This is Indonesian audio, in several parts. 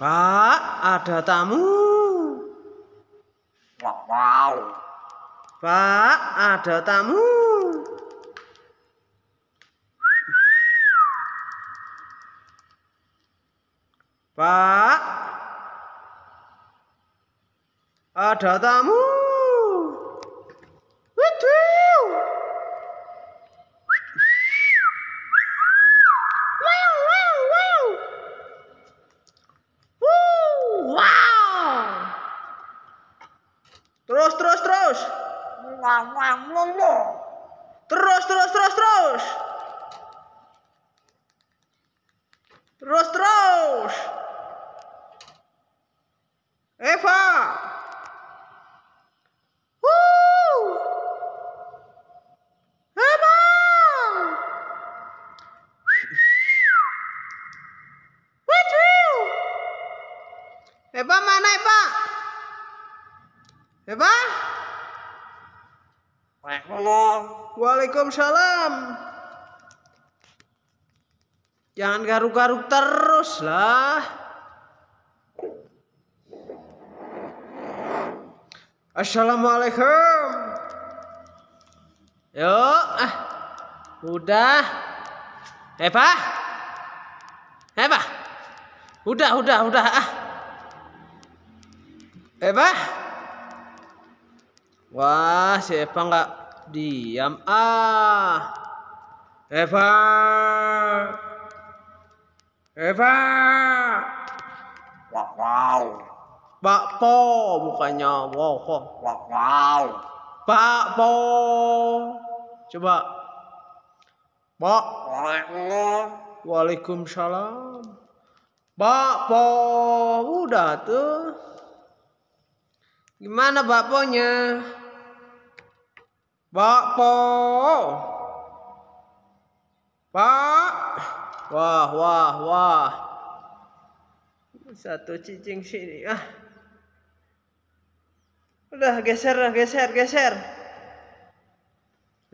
Pak, ada tamu. Wow. Pak, ada tamu. Pak, ada tamu. Terus terus terus terus. Terus terus. Eva. Woo. Eva. Wait Eva mana Eva? Eva? Waalaikumsalam. Jangan garuk-garuk terus lah. Assalamualaikum. Yuk, ah. Udah. Eva? Eva? Udah, udah, udah. Ah. Eva? Wah, si Eva nggak diam. Ah, Eva, Eva, wow, wow. Po, bukannya wow kok. Wow, wow. Po, Coba. Pak. Waalaikumsalam. Pak Po, Udah tuh. Gimana nya? Pak po. Pak. Wah, wah, wah. Satu cicing sini. Ah. Udah geser, geser, geser.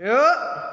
Yuk.